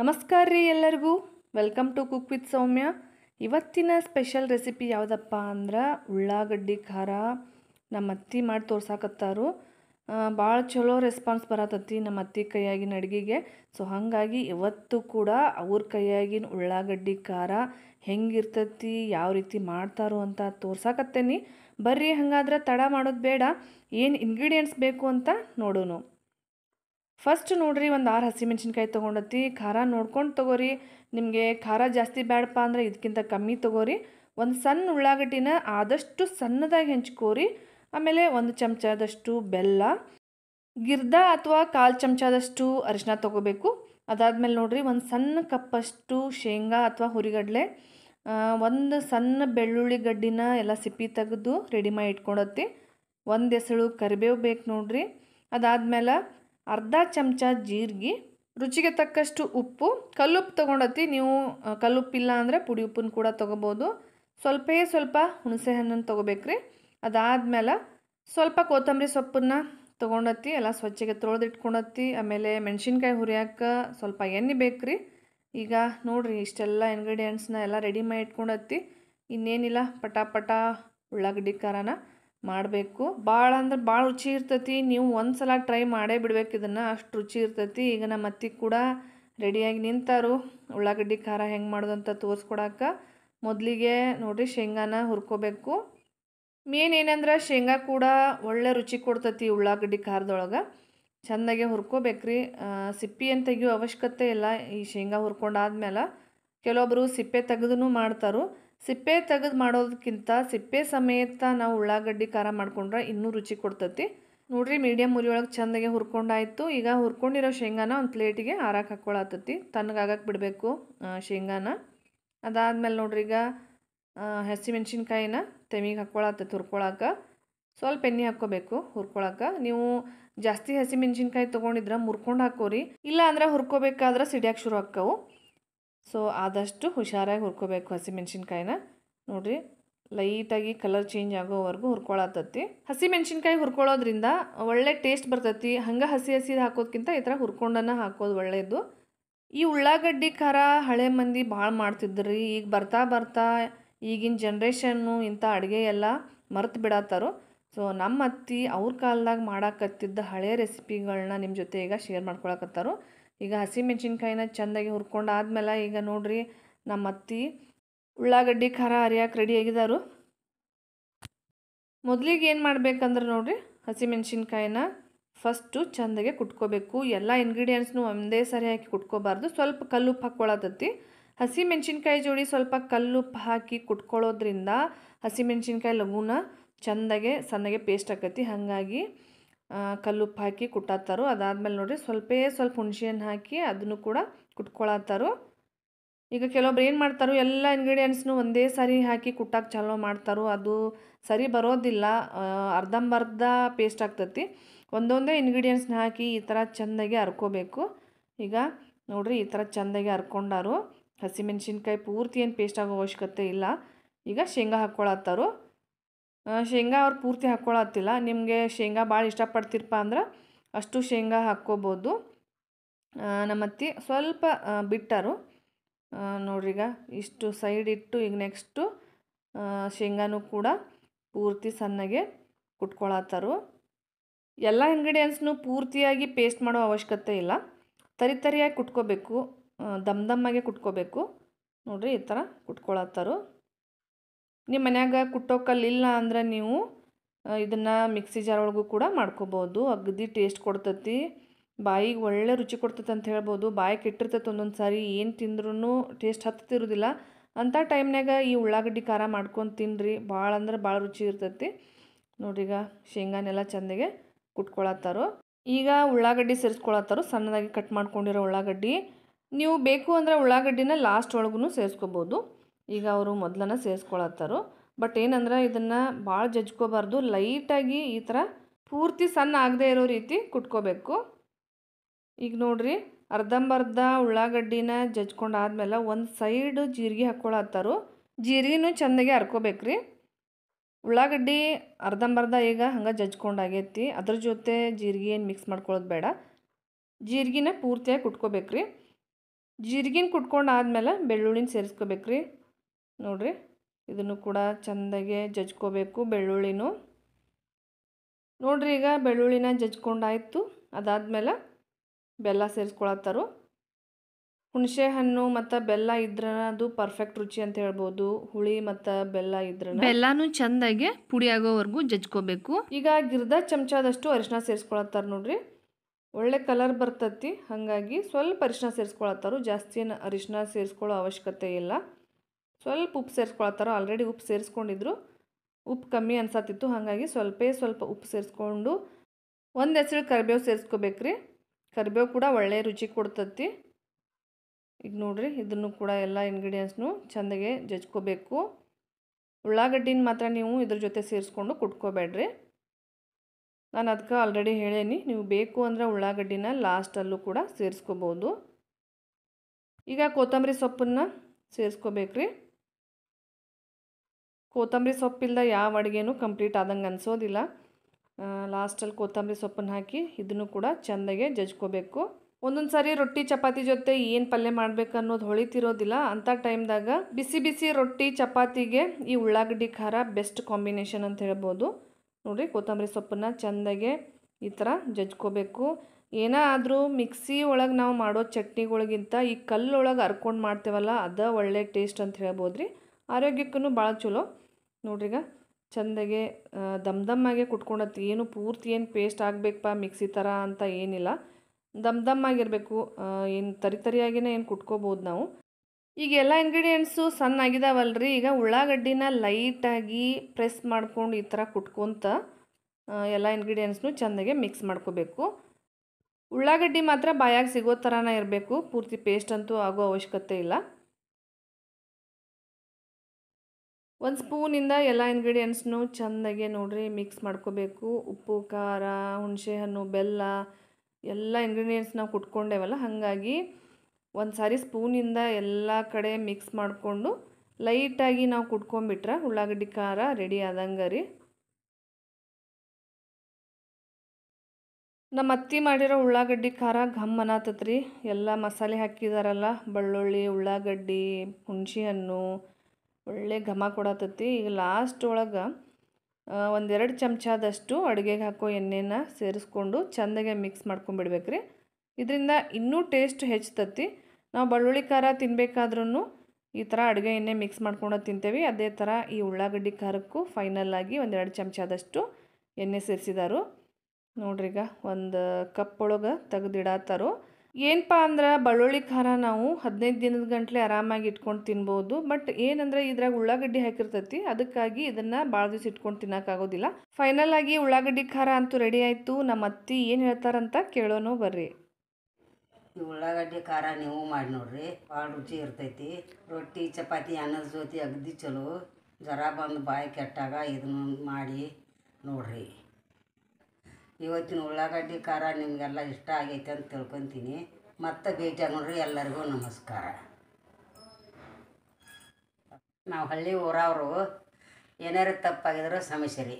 ನಮಸ್ಕಾರ ರೀ ಎಲ್ಲರಿಗೂ welcome to cook with Soumya ಇವತ್ತಿನ ಸ್ಪೆಷಲ್ ರೆಸಿಪಿ ಯಾವುದಪ್ಪ ಅಂದ್ರೆ ಉಳ್ಳಾಗಡ್ಡಿ ಖಾರ ನಮ್ಮ ಅತ್ತಿ ಮಾಡಿ ತೋರ್ಸಾಕತ್ತಾರು ಭಾಳ ಚಲೋ ರೆಸ್ಪಾನ್ಸ್ ಬರತತ್ತಿ ನಮ್ಮ ಅತ್ತಿ ಕೈಯಾಗಿನ ಅಡುಗೆಗೆ ಸೊ ಹಾಗಾಗಿ ಇವತ್ತು ಕೂಡ ಅವ್ರ ಕೈಯಾಗಿನ ಉಳ್ಳಾಗಡ್ಡಿ ಖಾರ ಹೆಂಗಿರ್ತತಿ ಯಾವ ರೀತಿ ಮಾಡ್ತಾರೋ ಅಂತ ತೋರ್ಸಾಕತ್ತೇನಿ ಬರ್ರಿ ಹಾಗಾದ್ರೆ ತಡ ಮಾಡೋದು ಬೇಡ ಏನು ಇಂಗ್ರೀಡಿಯೆಂಟ್ಸ್ ಬೇಕು ಅಂತ ನೋಡೋಣ ಫಸ್ಟ್ ನೋಡ್ರಿ ಒಂದು ಆರು ಹಸಿಮೆಣ್ಸಿನ್ಕಾಯಿ ತೊಗೊಂಡತಿ ಖಾರ ನೋಡ್ಕೊಂಡು ತೊಗೋರಿ ನಿಮಗೆ ಖಾರ ಜಾಸ್ತಿ ಬೇಡಪ್ಪ ಅಂದರೆ ಇದಕ್ಕಿಂತ ಕಮ್ಮಿ ತೊಗೋರಿ ಒಂದು ಸಣ್ಣ ಉಳ್ಳಾಗಡ್ಡಿನ ಆದಷ್ಟು ಸಣ್ಣದಾಗಿ ಹೆಂಚ್ಕೋರಿ ಆಮೇಲೆ ಒಂದು ಚಮಚದಷ್ಟು ಬೆಲ್ಲ ಗಿರ್ದ ಅಥವಾ ಕಾಲು ಚಮಚದಷ್ಟು ಅರಿಶಿನ ತೊಗೋಬೇಕು ಅದಾದಮೇಲೆ ನೋಡ್ರಿ ಒಂದು ಸಣ್ಣ ಕಪ್ಪಷ್ಟು ಶೇಂಗಾ ಅಥವಾ ಹುರಿಗಡಲೆ ಒಂದು ಸಣ್ಣ ಬೆಳ್ಳುಳ್ಳಿ ಗಡ್ಡಿನ ಎಲ್ಲ ಸಿಪ್ಪಿ ತೆಗೆದು ರೆಡಿ ಮಾಡಿ ಇಟ್ಕೊಳತ್ತಿ ಒಂದು ಎಸಳು ಕರಿಬೇವು ಬೇಕು ನೋಡ್ರಿ ಅದಾದಮೇಲೆ ಅರ್ಧ ಚಮಚ ಜೀರಿಗೆ ರುಚಿಗೆ ತಕ್ಕಷ್ಟು ಉಪ್ಪು ಕಲ್ಲುಪ್ಪು ತೊಗೊಂಡತಿ ನೀವು ಕಲ್ಲುಪ್ಪಿಲ್ಲ ಅಂದರೆ ಪುಡಿ ಉಪ್ಪನ್ನು ಕೂಡ ತೊಗೋಬೋದು ಸ್ವಲ್ಪೇ ಸ್ವಲ್ಪ ಹುಣಸೆ ಹಣ್ಣನ್ನು ತೊಗೋಬೇಕ್ರಿ ಅದಾದಮೇಲೆ ಸ್ವಲ್ಪ ಕೊತ್ತಂಬರಿ ಸೊಪ್ಪನ್ನು ತೊಗೊಂಡತ್ತಿ ಎಲ್ಲ ಸ್ವಚ್ಛಗೆ ತೊಳೆದಿಟ್ಕೊಂಡತ್ತಿ ಆಮೇಲೆ ಮೆಣಸಿನ್ಕಾಯಿ ಹುರಿಯೋಕೆ ಸ್ವಲ್ಪ ಎಣ್ಣೆ ಬೇಕ್ರಿ ಈಗ ನೋಡಿರಿ ಇಷ್ಟೆಲ್ಲ ಇಂಗ್ರೀಡಿಯೆಂಟ್ಸ್ನ ಎಲ್ಲ ರೆಡಿ ಮಾಡಿ ಇಟ್ಕೊಂಡತ್ತಿ ಇನ್ನೇನಿಲ್ಲ ಪಟಾಪಟ ಉಳ್ಳಾಗಡ್ಡಿ ಖಾರನ ಮಾಡಬೇಕು ಭಾಳ ಅಂದ್ರೆ ಭಾಳ ರುಚಿ ಇರ್ತೈತಿ ನೀವು ಒಂದು ಸಲ ಟ್ರೈ ಮಾಡೇ ಬಿಡ್ಬೇಕು ಇದನ್ನು ಅಷ್ಟು ರುಚಿ ಇರ್ತೈತಿ ಈಗ ನಮ್ಮ ಅತ್ತಿ ಕೂಡ ರೆಡಿಯಾಗಿ ನಿಂತಾರು ಉಳ್ಳಾಗಡ್ಡಿ ಖಾರ ಹೆಂಗೆ ಮಾಡೋದು ಅಂತ ತೋರಿಸ್ಕೊಡಕ್ಕೆ ಮೊದಲಿಗೆ ನೋಡಿರಿ ಶೇಂಗಾನ ಹುರ್ಕೋಬೇಕು ಮೇನ್ ಏನಂದ್ರೆ ಶೇಂಗಾ ಕೂಡ ಒಳ್ಳೆ ರುಚಿ ಕೊಡ್ತೈತಿ ಉಳ್ಳಾಗಡ್ಡಿ ಖಾರದೊಳಗೆ ಚೆಂದಾಗೆ ಹುರ್ಕೋಬೇಕ್ರಿ ಸಿಪ್ಪಿ ಅಂತ ತೆಗಿಯೋ ಅವಶ್ಯಕತೆ ಇಲ್ಲ ಈ ಶೇಂಗಾ ಹುರ್ಕೊಂಡಾದ್ಮೇಲೆ ಕೆಲವೊಬ್ಬರು ಸಿಪ್ಪೆ ತೆಗೆದೂ ಮಾಡ್ತಾರೋ ಸಿಪ್ಪೆ ತೆಗೆದು ಮಾಡೋದಕ್ಕಿಂತ ಸಿಪ್ಪೆ ಸಮೇತ ನಾವು ಉಳ್ಳಾಗಡ್ಡಿ ಖಾರ ಮಾಡ್ಕೊಂಡ್ರೆ ಇನ್ನೂ ರುಚಿ ಕೊಡ್ತತಿ ನೋಡ್ರಿ ಮೀಡಿಯಮ್ ಮುರಿ ಒಳಗೆ ಚೆಂದಾಗಿ ಹುರ್ಕೊಂಡಾಯಿತು ಈಗ ಹುರ್ಕೊಂಡಿರೋ ಶೇಂಗಾನ ಒಂದು ಪ್ಲೇಟಿಗೆ ಆರಾಕ್ ಹಾಕ್ಕೊಳತ್ತತಿ ತನ್ನಗಾಗಕ್ಕೆ ಬಿಡಬೇಕು ಶೇಂಗಾನ ಅದಾದಮೇಲೆ ನೋಡ್ರಿ ಈಗ ಹಸಿಮೆಣ್ಸಿನ್ಕಾಯಿನ ತೆಮಿಗೆ ಹಾಕ್ಕೊಳತ್ತತಿ ಹುರ್ಕೊಳಕ್ಕೆ ಸ್ವಲ್ಪ ಎಣ್ಣೆ ಹಾಕ್ಕೋಬೇಕು ಹುರ್ಕೊಳಕ್ಕೆ ನೀವು ಜಾಸ್ತಿ ಹಸಿಮೆಣ್ಸಿನ್ಕಾಯಿ ತೊಗೊಂಡಿದ್ರೆ ಮುರ್ಕೊಂಡು ಹಾಕೋರಿ ಇಲ್ಲ ಅಂದ್ರೆ ಹುರ್ಕೋಬೇಕಾದ್ರೆ ಸಿಡಿಯಾಕೆ ಶುರು ಹಾಕ್ಕವು ಸೊ ಆದಷ್ಟು ಹುಷಾರಾಗಿ ಹುರ್ಕೋಬೇಕು ಹಸಿಮೆಣ್ಸಿನ್ಕಾಯಿನ ನೋಡಿರಿ ಲೈಟಾಗಿ ಕಲರ್ ಚೇಂಜ್ ಆಗೋವರೆಗೂ ಹುರ್ಕೊಳತ್ತತಿ ಹಸಿ ಮೆಣಸಿನ್ಕಾಯಿ ಹುರ್ಕೊಳ್ಳೋದ್ರಿಂದ ಒಳ್ಳೆ ಟೇಸ್ಟ್ ಬರ್ತೈತಿ ಹಂಗೆ ಹಸಿ ಹಸಿದು ಹಾಕೋದ್ಕಿಂತ ಈ ಥರ ಹುರ್ಕೊಂಡನ್ನ ಹಾಕೋದು ಒಳ್ಳೆಯದು ಈ ಉಳ್ಳಾಗಡ್ಡಿ ಖಾರ ಹಳೆ ಮಂದಿ ಭಾಳ ಮಾಡ್ತಿದ್ರಿ ಈಗ ಬರ್ತಾ ಬರ್ತಾ ಈಗಿನ ಜನ್ರೇಷನ್ನು ಇಂಥ ಅಡುಗೆ ಎಲ್ಲ ಮರೆತು ಬಿಡತ್ತಾರೋ ಸೊ ನಮ್ಮ ಅತ್ತಿ ಅವ್ರ ಕಾಲದಾಗ ಮಾಡಕ್ಕತ್ತಿದ್ದ ಹಳೆ ರೆಸಿಪಿಗಳನ್ನ ನಿಮ್ಮ ಜೊತೆ ಈಗ ಶೇರ್ ಮಾಡ್ಕೊಳಕತ್ತಾರೋ ಈಗ ಹಸಿಮೆಣ್ಸಿನ್ಕಾಯಿನ ಚೆಂದಾಗಿ ಹುರ್ಕೊಂಡು ಆದಮೇಲೆ ಈಗ ನೋಡ್ರಿ ನಮ್ಮ ಅತ್ತಿ ಉಳ್ಳಾಗಡ್ಡಿ ಖಾರ ಹರಿಯಾಕ ರೆಡಿ ಆಗಿದಾರು ಮೊದಲಿಗೆ ಏನು ಮಾಡ್ಬೇಕಂದ್ರೆ ನೋಡ್ರಿ ಹಸಿಮೆಣ್ಸಿನ್ಕಾಯಿನ ಫಸ್ಟು ಚೆಂದಾಗೆ ಕುಟ್ಕೋಬೇಕು ಎಲ್ಲ ಇಂಗ್ರೀಡಿಯೆಂಟ್ಸ್ನು ಒಂದೇ ಸರಿ ಹಾಕಿ ಕುಟ್ಕೋಬಾರ್ದು ಸ್ವಲ್ಪ ಕಲ್ಲುಪ್ಪು ಹಾಕ್ಕೊಳತತ್ತಿ ಹಸಿ ಮೆಣಸಿನ್ಕಾಯಿ ಜೋಡಿ ಸ್ವಲ್ಪ ಕಲ್ಲುಪ್ಪು ಹಾಕಿ ಕುಟ್ಕೊಳ್ಳೋದ್ರಿಂದ ಹಸಿ ಮೆಣಸಿನ್ಕಾಯಿ ಲಗೂನ ಚೆಂದಾಗೆ ಸಣ್ಣಗೆ ಪೇಸ್ಟ್ ಆಕತಿ ಹಾಗಾಗಿ ಕಲ್ಲುಪ್ಪು ಹಾಕಿ ಕುಟ್ಟತ್ತಾರು ಅದಾದಮೇಲೆ ನೋಡಿರಿ ಸ್ವಲ್ಪೇ ಸ್ವಲ್ಪ ಹುಣಸೆಹಣ್ಣು ಹಾಕಿ ಅದನ್ನು ಕೂಡ ಕುಟ್ಕೊಳತ್ತಾರು ಈಗ ಕೆಲವೊಬ್ರು ಏನು ಮಾಡ್ತಾರೋ ಎಲ್ಲ ಇಂಗ್ರೀಡಿಯೆಂಟ್ಸ್ನು ಒಂದೇ ಸಾರಿ ಹಾಕಿ ಕುಟ್ಟಾಕ ಚಾಲೋ ಮಾಡ್ತಾರೋ ಅದು ಸರಿ ಬರೋದಿಲ್ಲ ಅರ್ಧಂಬರ್ಧ ಪೇಸ್ಟ್ ಆಗ್ತತಿ ಒಂದೊಂದೇ ಇಂಗ್ರೀಡಿಯೆಂಟ್ಸ್ನ ಹಾಕಿ ಈ ಥರ ಚೆಂದಾಗಿ ಹರ್ಕೋಬೇಕು ಈಗ ನೋಡಿರಿ ಈ ಥರ ಚೆಂದಾಗಿ ಹರ್ಕೊಂಡಾರು ಹಸಿಮೆಣ್ಸಿನ್ಕಾಯಿ ಪೂರ್ತಿ ಏನು ಪೇಸ್ಟ್ ಆಗೋ ಅವಶ್ಯಕತೆ ಇಲ್ಲ ಈಗ ಶೇಂಗಾ ಹಾಕ್ಕೊಳತ್ತಾರು ಶೇಂಗಾ ಅವ್ರು ಪೂರ್ತಿ ಹಾಕ್ಕೊಳತ್ತಿಲ್ಲ ನಿಮಗೆ ಶೇಂಗಾ ಭಾಳ ಇಷ್ಟಪಡ್ತಿರಪ್ಪ ಅಂದ್ರೆ ಅಷ್ಟು ಶೇಂಗಾ ಹಾಕ್ಕೋಬೋದು ನಮ್ಮತ್ತಿ ಸ್ವಲ್ಪ ಬಿಟ್ಟರು ಈಗ ಇಷ್ಟು ಸೈಡ್ ಇಟ್ಟು ಈಗ ನೆಕ್ಸ್ಟು ಶೇಂಗಾನೂ ಕೂಡ ಪೂರ್ತಿ ಸಣ್ಣಗೆ ಕುಟ್ಕೊಳತ್ತಾರು ಎಲ್ಲ ಇಂಗ್ರೀಡಿಯೆಂಟ್ಸ್ನು ಪೂರ್ತಿಯಾಗಿ ಪೇಸ್ಟ್ ಮಾಡೋ ಅವಶ್ಯಕತೆ ಇಲ್ಲ ತರಿ ತರಿಯಾಗಿ ಕುಟ್ಕೋಬೇಕು ದಮ್ ದಮ್ಮಾಗೆ ಕುಟ್ಕೋಬೇಕು ನೋಡ್ರಿ ಈ ಥರ ಕುಟ್ಕೊಳತ್ತಾರು ನಿಮ್ಮ ಮನ್ಯಾಗ ಕುಟ್ಟೋ ಕಲ್ಲಿಲ್ಲ ಅಂದ್ರೆ ನೀವು ಇದನ್ನು ಮಿಕ್ಸಿ ಜಾರ್ ಒಳಗೂ ಕೂಡ ಮಾಡ್ಕೋಬೋದು ಅಗದಿ ಟೇಸ್ಟ್ ಕೊಡ್ತತಿ ಬಾಯಿಗೆ ಒಳ್ಳೆ ರುಚಿ ಕೊಡ್ತೈತೆ ಅಂತ ಹೇಳ್ಬೋದು ಬಾಯಿ ಕೆಟ್ಟಿರ್ತೈತೆ ಒಂದೊಂದು ಸಾರಿ ಏನು ತಿಂದ್ರೂ ಟೇಸ್ಟ್ ಹತ್ತತಿರೋದಿಲ್ಲ ಅಂಥ ಟೈಮ್ನಾಗ ಈ ಉಳ್ಳಾಗಡ್ಡಿ ಖಾರ ಮಾಡ್ಕೊಂಡು ತಿನ್ನಿರಿ ಭಾಳ ಅಂದ್ರೆ ಭಾಳ ರುಚಿ ಇರ್ತೈತಿ ನೋಡ್ರೀಗ ಶೇಂಗಾನೆಲ್ಲ ಚೆಂದಗೆ ಕುಟ್ಕೊಳತ್ತಾರು ಈಗ ಉಳ್ಳಾಗಡ್ಡಿ ಸೇರಿಸ್ಕೊಳತ್ತಾರು ಸಣ್ಣದಾಗಿ ಕಟ್ ಮಾಡ್ಕೊಂಡಿರೋ ಉಳ್ಳಾಗಡ್ಡಿ ನೀವು ಬೇಕು ಅಂದರೆ ಉಳ್ಳಾಗಡ್ಡಿನ ಲಾಸ್ಟ್ ಒಳಗೂ ಸೇರಿಸ್ಕೋಬೋದು ಈಗ ಅವರು ಮೊದಲನೇ ಸೇರಿಸ್ಕೊಳತ್ತಾರು ಬಟ್ ಏನಂದ್ರೆ ಇದನ್ನು ಭಾಳ ಜಜ್ಕೋಬಾರ್ದು ಲೈಟಾಗಿ ಈ ಥರ ಪೂರ್ತಿ ಸಣ್ಣ ಆಗದೇ ಇರೋ ರೀತಿ ಕುಟ್ಕೋಬೇಕು ಈಗ ನೋಡ್ರಿ ಅರ್ಧಂಬರ್ಧ ಉಳ್ಳಾಗಡ್ಡಿನ ಆದಮೇಲೆ ಒಂದು ಸೈಡು ಜೀರಿಗೆ ಹಾಕ್ಕೊಳತ್ತಾರು ಜೀರಿಗೆನೂ ಚೆಂದಾಗಿ ಹರ್ಕೋಬೇಕ್ರಿ ಉಳ್ಳಾಗಡ್ಡಿ ಅರ್ಧಂಬರ್ಧ ಈಗ ಹಂಗೆ ಜಜ್ಕೊಂಡಾಗೈತಿ ಅದ್ರ ಜೊತೆ ಜೀರಿಗೆ ಏನು ಮಿಕ್ಸ್ ಮಾಡ್ಕೊಳ್ಳೋದು ಬೇಡ ಜೀರಿಗೆನ ಪೂರ್ತಿಯಾಗಿ ರೀ ಜೀರಿಗೆನ ಕುಟ್ಕೊಂಡಾದ್ಮೇಲೆ ಬೆಳ್ಳುಳ್ಳಿನ ರೀ ನೋಡ್ರಿ ಇದನ್ನು ಕೂಡ ಚೆಂದಾಗೆ ಜಜ್ಕೋಬೇಕು ಬೆಳ್ಳುಳ್ಳಿನೂ ನೋಡ್ರಿ ಈಗ ಬೆಳ್ಳುಳ್ಳಿನ ಜಜ್ಕೊಂಡಾಯಿತು ಅದಾದಮೇಲೆ ಬೆಲ್ಲ ಸೇರಿಸ್ಕೊಳತ್ತಾರು ಹುಣಸೆ ಹಣ್ಣು ಮತ್ತು ಬೆಲ್ಲ ಇದ್ರ ಅದು ಪರ್ಫೆಕ್ಟ್ ರುಚಿ ಅಂತ ಹೇಳ್ಬೋದು ಹುಳಿ ಮತ್ತು ಬೆಲ್ಲ ಇದ್ರ ಬೆಲ್ಲನೂ ಚೆಂದಾಗೆ ಪುಡಿ ಆಗೋವರೆಗೂ ಜಜ್ಕೋಬೇಕು ಈಗ ಗಿರ್ದ ಚಮಚದಷ್ಟು ಅರಿಶಿನ ಸೇರಿಸ್ಕೊಳತ್ತಾರ ನೋಡ್ರಿ ಒಳ್ಳೆ ಕಲರ್ ಬರ್ತತಿ ಹಾಗಾಗಿ ಸ್ವಲ್ಪ ಅರಿಶಿನ ಸೇರಿಸ್ಕೊಳತ್ತಾರು ಜಾಸ್ತಿ ಅರಿಶಿನ ಸೇರಿಸ್ಕೊಳ್ಳೋ ಅವಶ್ಯಕತೆ ಇಲ್ಲ ಸ್ವಲ್ಪ ಉಪ್ಪು ಸೇರಿಸ್ಕೊಳತ್ತಾರ ಆಲ್ರೆಡಿ ಉಪ್ಪು ಸೇರಿಸ್ಕೊಂಡಿದ್ರು ಉಪ್ಪು ಕಮ್ಮಿ ಅನ್ಸತ್ತಿತ್ತು ಹಾಗಾಗಿ ಸ್ವಲ್ಪೇ ಸ್ವಲ್ಪ ಉಪ್ಪು ಸೇರಿಸ್ಕೊಂಡು ಒಂದು ಹೆಸರು ಕರಿಬೇವು ರೀ ಕರಿಬೇವು ಕೂಡ ಒಳ್ಳೆಯ ರುಚಿ ಕೊಡ್ತತಿ ಈಗ ನೋಡಿರಿ ಇದನ್ನು ಕೂಡ ಎಲ್ಲ ಇಂಗ್ರೀಡಿಯೆಂಟ್ಸ್ನು ಚೆಂದಾಗೆ ಜಜ್ಕೋಬೇಕು ಉಳ್ಳಾಗಡ್ಡಿನ ಮಾತ್ರ ನೀವು ಇದ್ರ ಜೊತೆ ಸೇರಿಸ್ಕೊಂಡು ಕುಟ್ಕೋಬೇಡ್ರಿ ನಾನು ಅದಕ್ಕೆ ಆಲ್ರೆಡಿ ಹೇಳೇನಿ ನೀವು ಬೇಕು ಅಂದರೆ ಉಳ್ಳಾಗಡ್ಡಿನ ಲಾಸ್ಟಲ್ಲೂ ಕೂಡ ಸೇರಿಸ್ಕೋಬೋದು ಈಗ ಕೊತ್ತಂಬರಿ ಸೊಪ್ಪನ್ನು ಸೇರಿಸ್ಕೋಬೇಕ್ರಿ ಕೊತ್ತಂಬರಿ ಸೊಪ್ಪಿಲ್ಲದ ಯಾವ ಅಡುಗೆನೂ ಕಂಪ್ಲೀಟ್ ಆದಂಗೆ ಅನಿಸೋದಿಲ್ಲ ಲಾಸ್ಟಲ್ಲಿ ಕೊತ್ತಂಬರಿ ಸೊಪ್ಪನ್ನು ಹಾಕಿ ಇದನ್ನು ಕೂಡ ಚೆಂದಾಗೆ ಜಜ್ಕೋಬೇಕು ಒಂದೊಂದು ಸಾರಿ ರೊಟ್ಟಿ ಚಪಾತಿ ಜೊತೆ ಏನು ಪಲ್ಯ ಮಾಡಬೇಕು ಅನ್ನೋದು ಹೊಳಿತಿರೋದಿಲ್ಲ ಅಂಥ ಟೈಮ್ದಾಗ ಬಿಸಿ ಬಿಸಿ ರೊಟ್ಟಿ ಚಪಾತಿಗೆ ಈ ಉಳ್ಳಾಗಡ್ಡಿ ಖಾರ ಬೆಸ್ಟ್ ಕಾಂಬಿನೇಷನ್ ಅಂತ ಹೇಳ್ಬೋದು ನೋಡಿರಿ ಕೊತ್ತಂಬರಿ ಸೊಪ್ಪನ್ನು ಚೆಂದಾಗೆ ಈ ಥರ ಜಜ್ಕೋಬೇಕು ಏನೇ ಆದರೂ ಮಿಕ್ಸಿ ಒಳಗೆ ನಾವು ಮಾಡೋ ಚಟ್ನಿಗಳಿಗಿಂತ ಈ ಕಲ್ಲೊಳಗೆ ಹರ್ಕೊಂಡು ಮಾಡ್ತೇವಲ್ಲ ಅದ ಒಳ್ಳೆ ಟೇಸ್ಟ್ ಅಂತ ಹೇಳ್ಬೋದು ರೀ ಆರೋಗ್ಯಕ್ಕೂ ಭಾಳ ಚಲೋ ನೋಡ್ರಿಗ ಚಂದಗೆ ದಮ್ ಆಗಿ ಕುಟ್ಕೊಂಡತ್ತಿ ಏನು ಪೂರ್ತಿ ಏನು ಪೇಸ್ಟ್ ಆಗಬೇಕಪ್ಪ ಮಿಕ್ಸಿ ಥರ ಅಂತ ಏನಿಲ್ಲ ದಮ್ ದಮ್ಮಾಗಿರಬೇಕು ಏನು ತರಿ ತರಿಯಾಗಿನೇ ಏನು ಕುಟ್ಕೋಬೋದು ನಾವು ಈಗ ಎಲ್ಲ ಇಂಗ್ರೀಡಿಯೆಂಟ್ಸು ಸಣ್ಣ ಆಗಿದಾವಲ್ರಿ ಈಗ ಉಳ್ಳಾಗಡ್ಡಿನ ಲೈಟಾಗಿ ಪ್ರೆಸ್ ಮಾಡ್ಕೊಂಡು ಈ ಥರ ಕುಟ್ಕೊತ ಎಲ್ಲ ಇಂಗ್ರೀಡಿಯೆಂಟ್ಸ್ನು ಚೆಂದಾಗೆ ಮಿಕ್ಸ್ ಮಾಡ್ಕೋಬೇಕು ಉಳ್ಳಾಗಡ್ಡಿ ಮಾತ್ರ ಬಾಯಾಗಿ ಸಿಗೋ ಥರನೇ ಇರಬೇಕು ಪೂರ್ತಿ ಪೇಸ್ಟ್ ಅಂತೂ ಆಗೋ ಅವಶ್ಯಕತೆ ಇಲ್ಲ ಒಂದು ಸ್ಪೂನಿಂದ ಎಲ್ಲ ಇಂಗ್ರೀಡಿಯೆಂಟ್ಸ್ನು ಚೆಂದಾಗೆ ನೋಡ್ರಿ ಮಿಕ್ಸ್ ಮಾಡ್ಕೋಬೇಕು ಉಪ್ಪು ಖಾರ ಹುಣಸೆಹಣ್ಣು ಬೆಲ್ಲ ಎಲ್ಲ ಇಂಗ್ರೀಡಿಯೆಂಟ್ಸ್ ನಾವು ಕುಟ್ಕೊಂಡೇವಲ್ಲ ಹಾಗಾಗಿ ಒಂದು ಸಾರಿ ಸ್ಪೂನಿಂದ ಎಲ್ಲ ಕಡೆ ಮಿಕ್ಸ್ ಮಾಡಿಕೊಂಡು ಲೈಟಾಗಿ ನಾವು ಕುಟ್ಕೊಂಡ್ಬಿಟ್ರೆ ಉಳ್ಳಾಗಡ್ಡಿ ಖಾರ ರೆಡಿ ಆದಂಗೆ ರೀ ನಮ್ಮ ಅತ್ತಿ ಮಾಡಿರೋ ಉಳ್ಳಾಗಡ್ಡಿ ಖಾರ ಘಮ್ ಅನ್ನತ್ತತ್ರಿ ಎಲ್ಲ ಮಸಾಲೆ ಹಾಕಿದಾರಲ್ಲ ಬೆಳ್ಳುಳ್ಳಿ ಉಳ್ಳಾಗಡ್ಡಿ ಹುಣಸೆ ಹಣ್ಣು ಒಳ್ಳೆ ಘಮ ಕೊಡತತಿ ಈಗ ಲಾಸ್ಟ್ ಒಳಗೆ ಒಂದೆರಡು ಚಮಚದಷ್ಟು ಅಡುಗೆಗೆ ಹಾಕೋ ಎಣ್ಣೆನ ಸೇರಿಸ್ಕೊಂಡು ಚೆಂದಾಗೆ ಮಿಕ್ಸ್ ಮಾಡ್ಕೊಂಡ್ಬಿಡ್ಬೇಕು ರೀ ಇದರಿಂದ ಇನ್ನೂ ಟೇಸ್ಟ್ ಹೆಚ್ಚತತಿ ನಾವು ಬೆಳ್ಳುಳ್ಳಿ ಖಾರ ತಿನ್ನಬೇಕಾದ್ರೂ ಈ ಥರ ಅಡುಗೆ ಎಣ್ಣೆ ಮಿಕ್ಸ್ ಮಾಡ್ಕೊಂಡು ತಿಂತೇವೆ ಅದೇ ಥರ ಈ ಉಳ್ಳಾಗಡ್ಡಿ ಖಾರಕ್ಕೂ ಫೈನಲ್ ಆಗಿ ಒಂದೆರಡು ಚಮಚದಷ್ಟು ಎಣ್ಣೆ ಸೇರಿಸಿದಾರು ಈಗ ಒಂದು ಕಪ್ ಒಳಗೆ ತೆಗೆದಿಡತ್ತಾರೋ ಏನಪ್ಪ ಅಂದ್ರೆ ಬಳ್ಳುಳ್ಳಿ ಖಾರ ನಾವು ಹದಿನೈದು ದಿನದ ಗಂಟ್ಲೆ ಆರಾಮಾಗಿ ಇಟ್ಕೊಂಡು ತಿನ್ಬೋದು ಬಟ್ ಏನಂದ್ರೆ ಇದ್ರಾಗ ಉಳ್ಳಾಗಡ್ಡಿ ಹಾಕಿರ್ತೈತಿ ಅದಕ್ಕಾಗಿ ಇದನ್ನ ಭಾಳ ದಿವಸ ಇಟ್ಕೊಂಡು ತಿನ್ನೋಕ್ಕಾಗೋದಿಲ್ಲ ಫೈನಲ್ ಆಗಿ ಉಳ್ಳಾಗಡ್ಡಿ ಖಾರ ಅಂತೂ ರೆಡಿ ಆಯಿತು ನಮ್ಮ ಅತ್ತಿ ಏನು ಹೇಳ್ತಾರಂತ ಕೇಳೋನು ಬರ್ರಿ ಉಳ್ಳಾಗಡ್ಡಿ ಖಾರ ನೀವು ಮಾಡಿ ನೋಡ್ರಿ ಭಾಳ ರುಚಿ ಇರ್ತೈತಿ ರೊಟ್ಟಿ ಚಪಾತಿ ಅನ್ನದ ಜೊತೆ ಅಗ್ದಿ ಚಲೋ ಜರ ಬಂದು ಬಾಯಿ ಕೆಟ್ಟಾಗ ಇದನ್ನು ಮಾಡಿ ನೋಡ್ರಿ ಇವತ್ತಿನ ಉಳ್ಳಾಗಡ್ಡಿ ಖಾರ ನಿಮಗೆಲ್ಲ ಇಷ್ಟ ಆಗೈತೆ ಅಂತ ತಿಳ್ಕೊತೀನಿ ಮತ್ತೆ ಭೇಟಿ ನೋಡ್ರಿ ಎಲ್ಲರಿಗೂ ನಮಸ್ಕಾರ ನಾವು ಹಳ್ಳಿ ಊರವರು ಏನಾರು ತಪ್ಪಾಗಿದ್ರು ಸಮಸ್ಯೆ ರೀ